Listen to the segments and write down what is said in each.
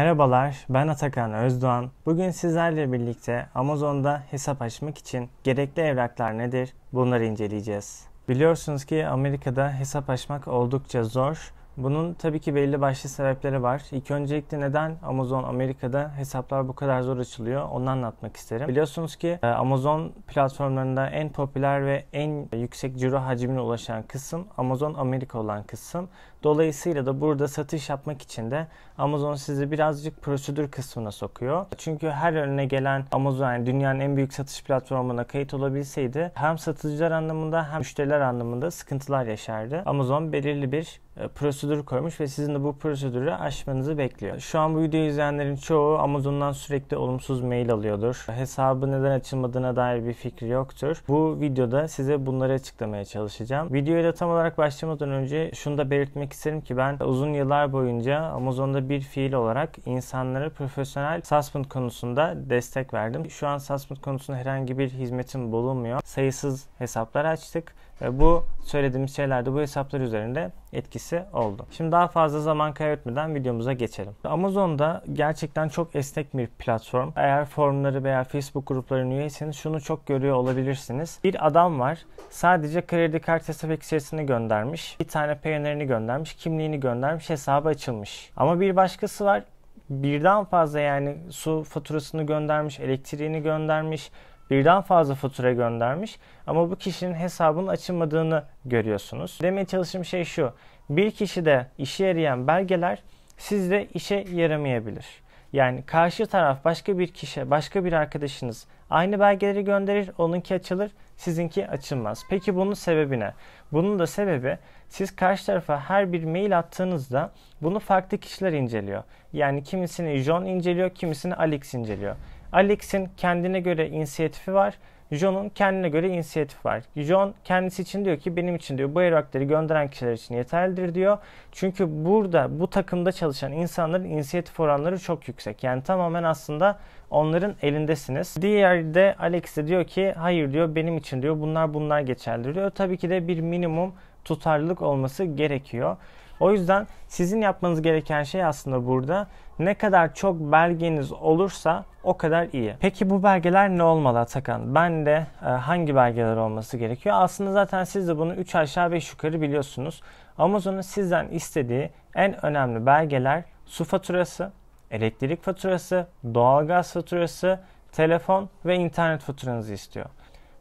Merhabalar, ben Atakan Özdoğan. Bugün sizlerle birlikte Amazon'da hesap açmak için gerekli evraklar nedir? Bunları inceleyeceğiz. Biliyorsunuz ki Amerika'da hesap açmak oldukça zor bunun tabii ki belli başlı sebepleri var. İlk öncelikle neden Amazon Amerika'da hesaplar bu kadar zor açılıyor onu anlatmak isterim. Biliyorsunuz ki e, Amazon platformlarında en popüler ve en yüksek ciro hacmine ulaşan kısım Amazon Amerika olan kısım. Dolayısıyla da burada satış yapmak için de Amazon sizi birazcık prosedür kısmına sokuyor. Çünkü her önüne gelen Amazon yani dünyanın en büyük satış platformuna kayıt olabilseydi hem satıcılar anlamında hem müşteriler anlamında sıkıntılar yaşardı. Amazon belirli bir e, prosedür koymuş ve sizin de bu prosedürü aşmanızı bekliyor. Şu an bu videoyu izleyenlerin çoğu Amazon'dan sürekli olumsuz mail alıyordur. Hesabı neden açılmadığına dair bir fikri yoktur. Bu videoda size bunları açıklamaya çalışacağım. Videoya da tam olarak başlamadan önce şunu da belirtmek isterim ki ben uzun yıllar boyunca Amazon'da bir fiil olarak insanlara profesyonel suspend konusunda destek verdim. Şu an suspend konusunda herhangi bir hizmetim bulunmuyor. Sayısız hesaplar açtık. ve Bu söylediğimiz şeylerde bu hesaplar üzerinde etkisi oldu. Şimdi daha fazla zaman kaybetmeden videomuza geçelim. Amazon'da gerçekten çok esnek bir platform. Eğer forumları veya Facebook gruplarının üyeyseniz şunu çok görüyor olabilirsiniz. Bir adam var sadece kredi kart hesap ekserisini göndermiş. Bir tane Payoneer'ini göndermiş. Kimliğini göndermiş. Hesabı açılmış. Ama bir başkası var birden fazla yani su faturasını göndermiş, elektriğini göndermiş, birden fazla fatura göndermiş ama bu kişinin hesabının açılmadığını görüyorsunuz. Demeye çalıştığım şey şu. Bir kişide işe yarayan belgeler sizde işe yaramayabilir. Yani karşı taraf başka bir kişi, başka bir arkadaşınız aynı belgeleri gönderir, onunki açılır, sizinki açılmaz. Peki bunun sebebi ne? Bunun da sebebi siz karşı tarafa her bir mail attığınızda bunu farklı kişiler inceliyor. Yani kimisini John inceliyor, kimisini Alex inceliyor. Alex'in kendine göre inisiyatifi var. John'un kendine göre inisiyatif var. John kendisi için diyor ki benim için diyor bu evrakları gönderen kişiler için yeterlidir diyor. Çünkü burada bu takımda çalışan insanların inisiyatif oranları çok yüksek. Yani tamamen aslında onların elindesiniz. Diğer de Alex de diyor ki hayır diyor benim için diyor bunlar bunlar geçerlidir diyor. Tabii ki de bir minimum tutarlılık olması gerekiyor. O yüzden sizin yapmanız gereken şey aslında burada ne kadar çok belgeniz olursa o kadar iyi. Peki bu belgeler ne olmalı Atakan? Ben de e, hangi belgeler olması gerekiyor? Aslında zaten siz de bunu 3 aşağı 5 yukarı biliyorsunuz. Amazon'un sizden istediği en önemli belgeler su faturası, elektrik faturası, doğalgaz faturası, telefon ve internet faturanızı istiyor.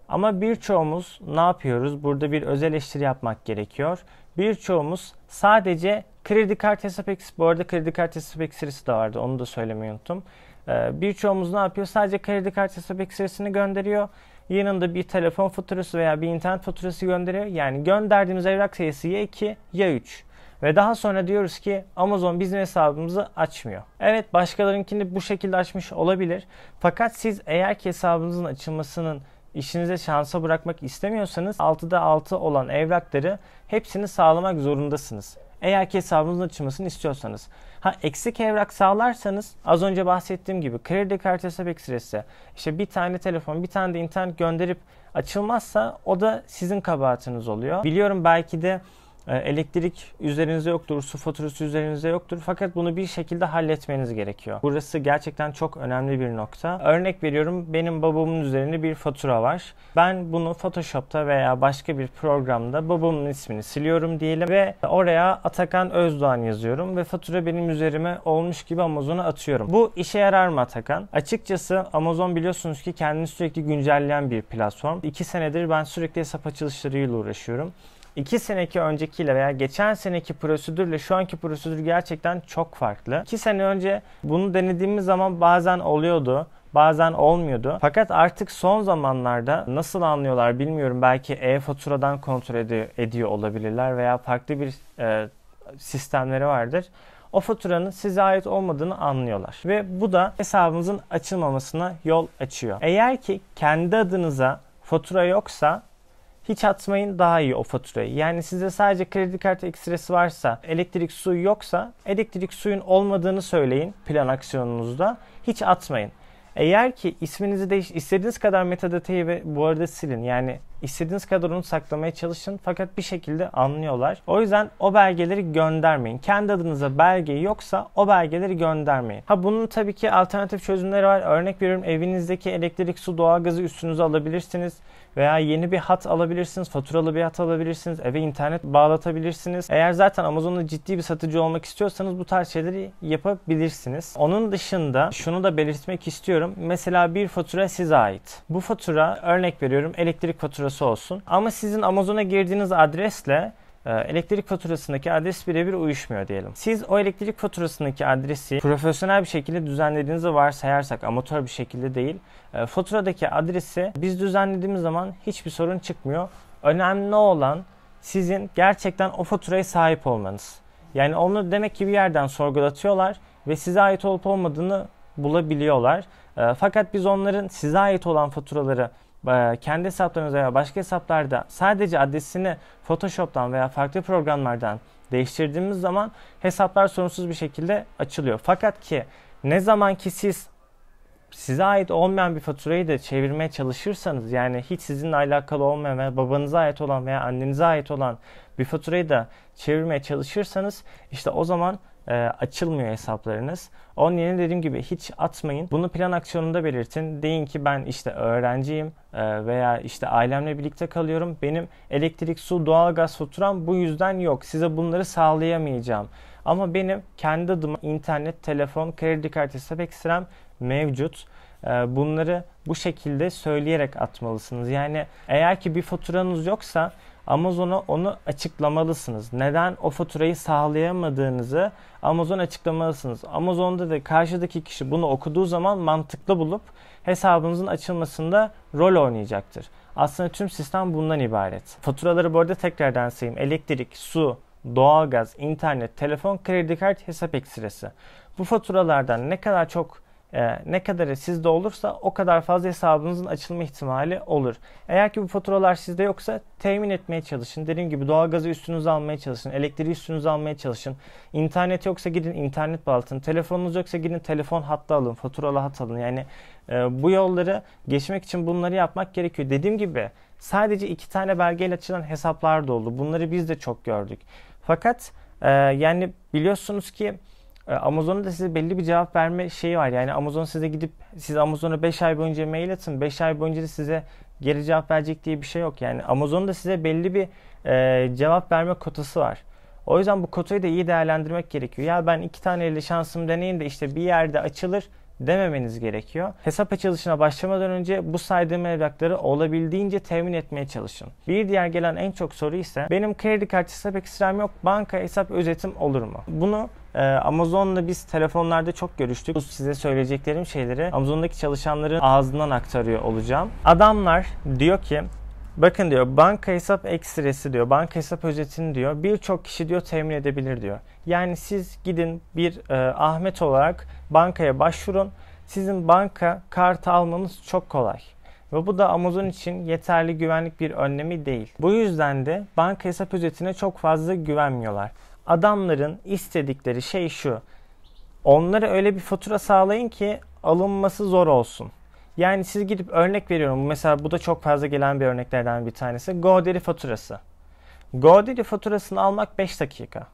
Ama birçoğumuz ne yapıyoruz? Burada bir öz eleştiri yapmak gerekiyor. Birçoğumuz sadece kredi kart hesap eksisi, bu arada kredi kart hesap eksirisi de vardı onu da söylemeyi unuttum. Ee, birçoğumuz ne yapıyor? Sadece kredi kart hesap eksirisini gönderiyor. Yanında bir telefon faturası veya bir internet faturası gönderiyor. Yani gönderdiğimiz evrak sayısı ya 2 ya 3. Ve daha sonra diyoruz ki Amazon bizim hesabımızı açmıyor. Evet başkalarınkini bu şekilde açmış olabilir. Fakat siz eğer ki hesabınızın açılmasının işinize şansa bırakmak istemiyorsanız 6'da 6 olan evrakları hepsini sağlamak zorundasınız. Eğer ki hesabınızın açılmasını istiyorsanız. Ha eksik evrak sağlarsanız az önce bahsettiğim gibi kredi kartı hesap ekstresi, işte bir tane telefon, bir tane de internet gönderip açılmazsa o da sizin kabahatiniz oluyor. Biliyorum belki de e, elektrik üzerinizde yoktur, su faturası üzerinizde yoktur. Fakat bunu bir şekilde halletmeniz gerekiyor. Burası gerçekten çok önemli bir nokta. Örnek veriyorum benim babamın üzerinde bir fatura var. Ben bunu Photoshop'ta veya başka bir programda babamın ismini siliyorum diyelim ve oraya Atakan Özdoğan yazıyorum ve fatura benim üzerime olmuş gibi Amazon'a atıyorum. Bu işe yarar mı Atakan? Açıkçası Amazon biliyorsunuz ki kendini sürekli güncelleyen bir platform. 2 senedir ben sürekli hesap açılışlarıyla uğraşıyorum. 2 seneki öncekiyle veya geçen seneki prosedürle şu anki prosedür gerçekten çok farklı. 2 sene önce bunu denediğimiz zaman bazen oluyordu bazen olmuyordu. Fakat artık son zamanlarda nasıl anlıyorlar bilmiyorum. Belki e-faturadan kontrol ediyor, ediyor olabilirler veya farklı bir e, sistemleri vardır. O faturanın size ait olmadığını anlıyorlar ve bu da hesabınızın açılmamasına yol açıyor. Eğer ki kendi adınıza fatura yoksa hiç atmayın daha iyi o faturayı. Yani size sadece kredi kartı ekstresi varsa, elektrik suyu yoksa elektrik suyun olmadığını söyleyin plan aksiyonunuzda. Hiç atmayın. Eğer ki isminizi değiş istediğiniz kadar metadatayı ve bu arada silin. Yani istediğiniz kadar onu saklamaya çalışın fakat bir şekilde anlıyorlar. O yüzden o belgeleri göndermeyin. Kendi adınıza belge yoksa o belgeleri göndermeyin. Ha bunun tabii ki alternatif çözümleri var. Örnek veriyorum evinizdeki elektrik, su, doğalgazı üstünüze alabilirsiniz veya yeni bir hat alabilirsiniz, faturalı bir hat alabilirsiniz, eve internet bağlatabilirsiniz. Eğer zaten Amazon'da ciddi bir satıcı olmak istiyorsanız bu tarz şeyleri yapabilirsiniz. Onun dışında şunu da belirtmek istiyorum. Mesela bir fatura size ait. Bu fatura örnek veriyorum elektrik faturası olsun. Ama sizin Amazon'a girdiğiniz adresle ee, elektrik faturasındaki adres birebir uyuşmuyor diyelim. Siz o elektrik faturasındaki adresi profesyonel bir şekilde düzenlediğinizi varsayarsak amatör bir şekilde değil. E, faturadaki adresi biz düzenlediğimiz zaman hiçbir sorun çıkmıyor. Önemli olan sizin gerçekten o faturaya sahip olmanız. Yani onu demek ki bir yerden sorgulatıyorlar ve size ait olup olmadığını bulabiliyorlar. E, fakat biz onların size ait olan faturaları ee, kendi hesaplarınızda veya başka hesaplarda sadece adresini Photoshop'tan veya farklı programlardan değiştirdiğimiz zaman hesaplar sorunsuz bir şekilde açılıyor. Fakat ki ne zaman ki siz size ait olmayan bir faturayı da çevirmeye çalışırsanız yani hiç sizinle alakalı olmayan veya babanıza ait olan veya annenize ait olan bir faturayı da çevirmeye çalışırsanız işte o zaman e, açılmıyor hesaplarınız. Onun yerine dediğim gibi hiç atmayın. Bunu plan aksiyonunda belirtin. Deyin ki ben işte öğrenciyim e, veya işte ailemle birlikte kalıyorum. Benim elektrik, su, doğalgaz faturam bu yüzden yok. Size bunları sağlayamayacağım. Ama benim kendi adıma internet, telefon, kredi kartı hesap ekstrem mevcut. E, bunları bu şekilde söyleyerek atmalısınız. Yani eğer ki bir faturanız yoksa Amazon'a onu açıklamalısınız. Neden o faturayı sağlayamadığınızı Amazon açıklamalısınız. Amazon'da da karşıdaki kişi bunu okuduğu zaman mantıklı bulup hesabınızın açılmasında rol oynayacaktır. Aslında tüm sistem bundan ibaret. Faturaları bu arada tekrardan sayayım. Elektrik, su, doğalgaz, internet, telefon, kredi kart, hesap ekstresi. Bu faturalardan ne kadar çok e, ne kadarı sizde olursa o kadar fazla hesabınızın açılma ihtimali olur. Eğer ki bu faturalar sizde yoksa temin etmeye çalışın. Dediğim gibi doğalgazı üstünüze almaya çalışın. Elektriği üstünüze almaya çalışın. İnternet yoksa gidin internet bağlatın. Telefonunuz yoksa gidin telefon hattı alın. Faturalı hat alın. Yani e, bu yolları geçmek için bunları yapmak gerekiyor. Dediğim gibi sadece iki tane belgeyle açılan hesaplar da oldu. Bunları biz de çok gördük. Fakat e, yani biliyorsunuz ki ee, Amazon'a da size belli bir cevap verme şeyi var. Yani Amazon size gidip siz Amazon'a 5 ay boyunca mail atın. 5 ay boyunca da size geri cevap verecek diye bir şey yok. Yani Amazon'un da size belli bir e, cevap verme kotası var. O yüzden bu kotayı da iyi değerlendirmek gerekiyor. Ya ben iki tane ile şansım deneyin de işte bir yerde açılır dememeniz gerekiyor. Hesap açılışına başlamadan önce bu saydığım evrakları olabildiğince temin etmeye çalışın. Bir diğer gelen en çok soru ise benim kredi kartı hesap ekstrem yok banka hesap özetim olur mu? Bunu ee, Amazon'la biz telefonlarda çok görüştük. Size söyleyeceklerim şeyleri Amazon'daki çalışanların ağzından aktarıyor olacağım. Adamlar diyor ki Bakın diyor banka hesap ekstresi diyor. Banka hesap özetini diyor. Birçok kişi diyor temin edebilir diyor. Yani siz gidin bir e, Ahmet olarak bankaya başvurun. Sizin banka kartı almanız çok kolay. Ve bu da Amazon için yeterli güvenlik bir önlemi değil. Bu yüzden de banka hesap özetine çok fazla güvenmiyorlar adamların istedikleri şey şu. Onlara öyle bir fatura sağlayın ki alınması zor olsun. Yani siz gidip örnek veriyorum. Mesela bu da çok fazla gelen bir örneklerden bir tanesi. GoDaddy faturası. GoDaddy faturasını almak 5 dakika.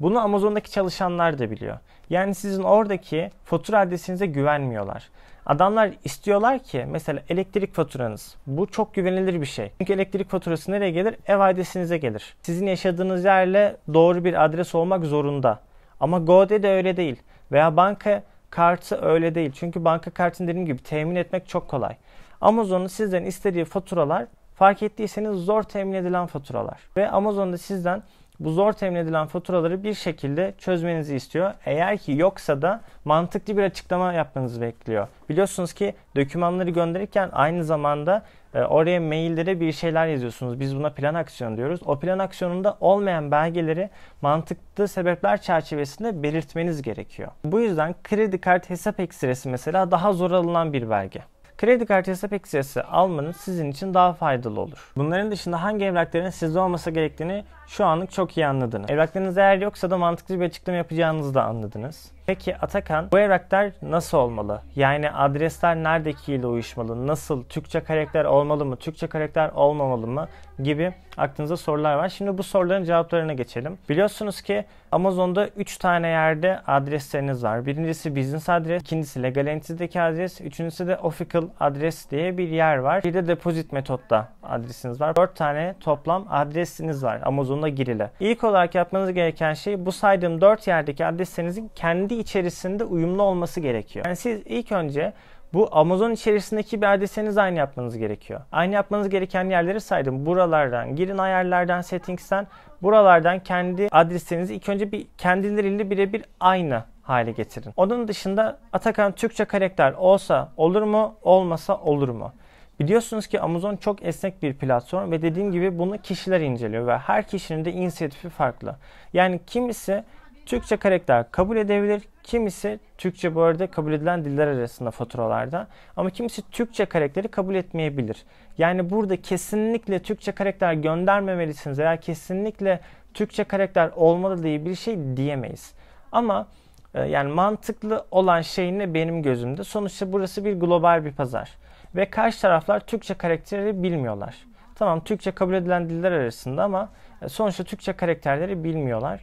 Bunu Amazon'daki çalışanlar da biliyor. Yani sizin oradaki fatura adresinize güvenmiyorlar. Adamlar istiyorlar ki mesela elektrik faturanız. Bu çok güvenilir bir şey. Çünkü elektrik faturası nereye gelir? Ev adresinize gelir. Sizin yaşadığınız yerle doğru bir adres olmak zorunda. Ama Go'de de öyle değil. Veya banka kartı öyle değil. Çünkü banka kartını dediğim gibi temin etmek çok kolay. Amazon'un sizden istediği faturalar fark ettiyseniz zor temin edilen faturalar. Ve Amazon'da sizden bu zor temin edilen faturaları bir şekilde çözmenizi istiyor. Eğer ki yoksa da mantıklı bir açıklama yapmanızı bekliyor. Biliyorsunuz ki dokümanları gönderirken aynı zamanda e, oraya maillere bir şeyler yazıyorsunuz. Biz buna plan aksiyon diyoruz. O plan aksiyonunda olmayan belgeleri mantıklı sebepler çerçevesinde belirtmeniz gerekiyor. Bu yüzden kredi kart hesap ekstresi mesela daha zor alınan bir belge. Kredi kartı hesap ekstresi almanın sizin için daha faydalı olur. Bunların dışında hangi evrakların sizde olması gerektiğini şu anlık çok iyi anladınız. Evraklarınız eğer yoksa da mantıklı bir açıklama yapacağınızı da anladınız. Peki Atakan bu evraklar nasıl olmalı? Yani adresler neredekiyle uyuşmalı? Nasıl? Türkçe karakter olmalı mı? Türkçe karakter olmamalı mı? Gibi aklınıza sorular var. Şimdi bu soruların cevaplarına geçelim. Biliyorsunuz ki Amazon'da 3 tane yerde adresleriniz var. Birincisi business adres, ikincisi legal entity'deki adres, üçüncüsü de official adres diye bir yer var. Bir de deposit metotta adresiniz var. 4 tane toplam adresiniz var Amazon'da girili. İlk olarak yapmanız gereken şey bu saydığım 4 yerdeki adreslerinizin kendi içerisinde uyumlu olması gerekiyor. Yani siz ilk önce bu Amazon içerisindeki bir adreseniz aynı yapmanız gerekiyor. Aynı yapmanız gereken yerleri saydım. Buralardan girin ayarlardan settings'ten buralardan kendi adresinizi ilk önce bir kendileriyle birebir aynı hale getirin. Onun dışında Atakan Türkçe karakter olsa olur mu olmasa olur mu? Biliyorsunuz ki Amazon çok esnek bir platform ve dediğim gibi bunu kişiler inceliyor ve her kişinin de inisiyatifi farklı. Yani kimisi Türkçe karakter kabul edebilir. Kimisi Türkçe bu arada kabul edilen diller arasında faturalarda ama kimisi Türkçe karakteri kabul etmeyebilir. Yani burada kesinlikle Türkçe karakter göndermemelisiniz veya kesinlikle Türkçe karakter olmalı diye bir şey diyemeyiz. Ama e, yani mantıklı olan şey ne benim gözümde? Sonuçta burası bir global bir pazar. Ve karşı taraflar Türkçe karakteri bilmiyorlar. Tamam Türkçe kabul edilen diller arasında ama e, sonuçta Türkçe karakterleri bilmiyorlar.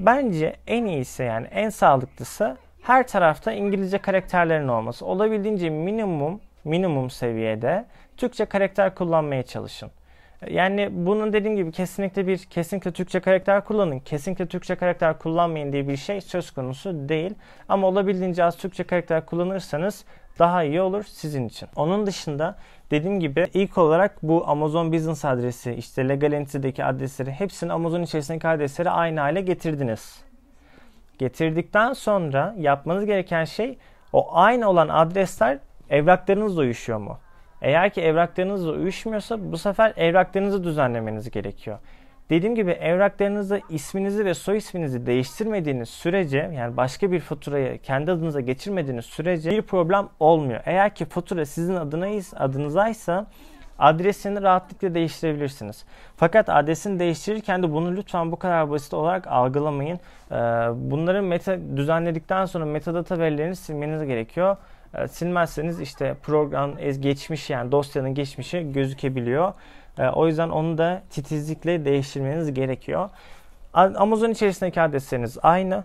Bence en iyisi yani en sağlıklısı her tarafta İngilizce karakterlerin olması. Olabildiğince minimum minimum seviyede Türkçe karakter kullanmaya çalışın. Yani bunun dediğim gibi kesinlikle bir kesinlikle Türkçe karakter kullanın, kesinlikle Türkçe karakter kullanmayın diye bir şey söz konusu değil. Ama olabildiğince az Türkçe karakter kullanırsanız daha iyi olur sizin için. Onun dışında Dediğim gibi ilk olarak bu Amazon Business adresi, işte legal entity'deki adresleri hepsini Amazon içerisindeki adresleri aynı hale getirdiniz. Getirdikten sonra yapmanız gereken şey o aynı olan adresler evraklarınızla uyuşuyor mu? Eğer ki evraklarınızla uyuşmuyorsa bu sefer evraklarınızı düzenlemeniz gerekiyor. Dediğim gibi evraklarınızda isminizi ve soy isminizi değiştirmediğiniz sürece yani başka bir faturayı kendi adınıza geçirmediğiniz sürece bir problem olmuyor. Eğer ki fatura sizin adınayız, adınızaysa adresini rahatlıkla değiştirebilirsiniz. Fakat adresini değiştirirken de bunu lütfen bu kadar basit olarak algılamayın. Ee, bunları meta düzenledikten sonra metadata verilerini silmeniz gerekiyor ee, silmezseniz işte program e, geçmiş yani dosyanın geçmişi gözükebiliyor. Ee, o yüzden onu da titizlikle değiştirmeniz gerekiyor. Amazon içerisindeki adresleriniz aynı.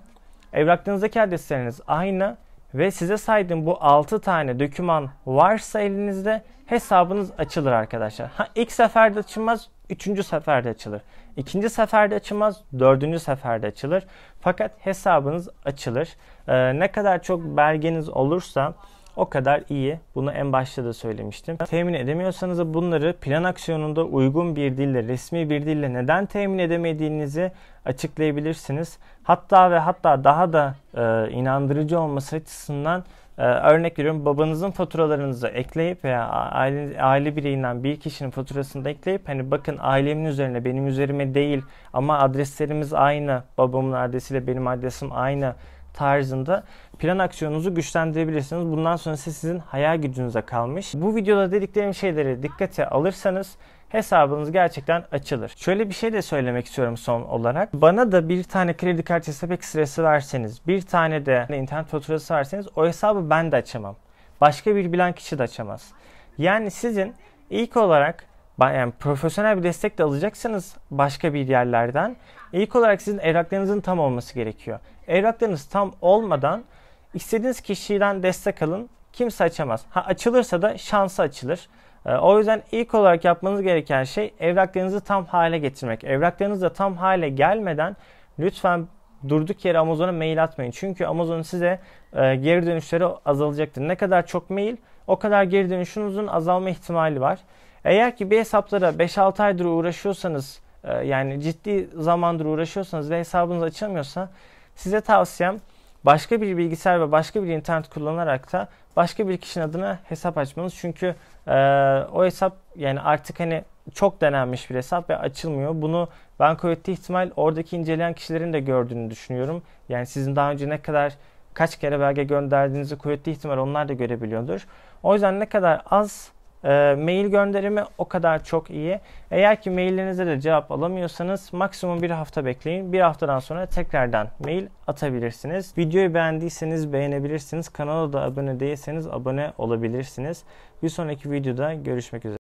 Evraklarınızdaki adresleriniz aynı. Ve size saydığım bu 6 tane doküman varsa elinizde hesabınız açılır arkadaşlar. Ha, ilk seferde açılmaz, üçüncü seferde açılır. İkinci seferde açılmaz, dördüncü seferde açılır. Fakat hesabınız açılır. Ee, ne kadar çok belgeniz olursa o kadar iyi. Bunu en başta da söylemiştim. Temin edemiyorsanız da bunları plan aksiyonunda uygun bir dille, resmi bir dille neden temin edemediğinizi açıklayabilirsiniz. Hatta ve hatta daha da e, inandırıcı olması açısından e, örnek veriyorum babanızın faturalarınızı ekleyip veya aile, aile bireyinden bir kişinin faturasını da ekleyip hani bakın ailemin üzerine benim üzerime değil ama adreslerimiz aynı babamın adresiyle benim adresim aynı tarzında plan aksiyonunuzu güçlendirebilirsiniz. Bundan sonrası sizin hayal gücünüze kalmış. Bu videoda dediklerim şeyleri dikkate alırsanız hesabınız gerçekten açılır. Şöyle bir şey de söylemek istiyorum son olarak. Bana da bir tane kredi kartı hesap ekstresi verseniz, bir tane de internet faturası verseniz o hesabı ben de açamam. Başka bir bilen kişi de açamaz. Yani sizin ilk olarak yani profesyonel bir destek de alacaksanız başka bir yerlerden ilk olarak sizin evraklarınızın tam olması gerekiyor evraklarınız tam olmadan istediğiniz kişiden destek alın. Kimse açamaz. Ha açılırsa da şansı açılır. Ee, o yüzden ilk olarak yapmanız gereken şey evraklarınızı tam hale getirmek. Evraklarınız da tam hale gelmeden lütfen durduk yere Amazon'a mail atmayın. Çünkü Amazon size e, geri dönüşleri azalacaktır. Ne kadar çok mail o kadar geri dönüşünüzün azalma ihtimali var. Eğer ki bir hesaplara 5-6 aydır uğraşıyorsanız e, yani ciddi zamandır uğraşıyorsanız ve hesabınız açılmıyorsa Size tavsiyem başka bir bilgisayar ve başka bir internet kullanarak da başka bir kişinin adına hesap açmanız. Çünkü e, o hesap yani artık hani çok denenmiş bir hesap ve açılmıyor. Bunu ben kuvvetli ihtimal oradaki inceleyen kişilerin de gördüğünü düşünüyorum. Yani sizin daha önce ne kadar kaç kere belge gönderdiğinizi kuvvetli ihtimal onlar da görebiliyordur. O yüzden ne kadar az e, mail gönderimi o kadar çok iyi. Eğer ki maillerinize de cevap alamıyorsanız maksimum bir hafta bekleyin. Bir haftadan sonra tekrardan mail atabilirsiniz. Videoyu beğendiyseniz beğenebilirsiniz. Kanala da abone değilseniz abone olabilirsiniz. Bir sonraki videoda görüşmek üzere.